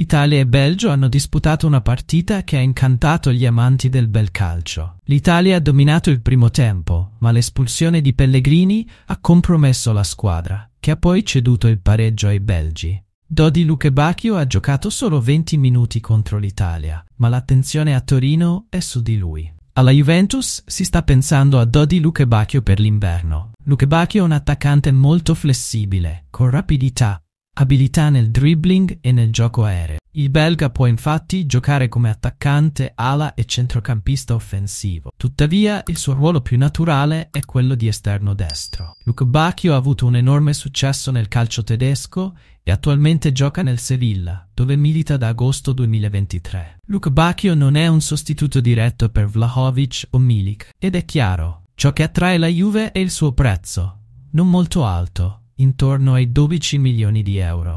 Italia e Belgio hanno disputato una partita che ha incantato gli amanti del bel calcio. L'Italia ha dominato il primo tempo, ma l'espulsione di Pellegrini ha compromesso la squadra, che ha poi ceduto il pareggio ai belgi. Dodi Luchebacchio ha giocato solo 20 minuti contro l'Italia, ma l'attenzione a Torino è su di lui. Alla Juventus si sta pensando a Dodi Luchebacchio per l'inverno. Luchebacchio è un attaccante molto flessibile, con rapidità, abilità nel dribbling e nel gioco aereo. Il belga può infatti giocare come attaccante, ala e centrocampista offensivo. Tuttavia, il suo ruolo più naturale è quello di esterno destro. Luke Bacchio ha avuto un enorme successo nel calcio tedesco e attualmente gioca nel Sevilla, dove milita da agosto 2023. Luke Bacchio non è un sostituto diretto per Vlahovic o Milik, ed è chiaro, ciò che attrae la Juve è il suo prezzo, non molto alto intorno ai 12 milioni di euro.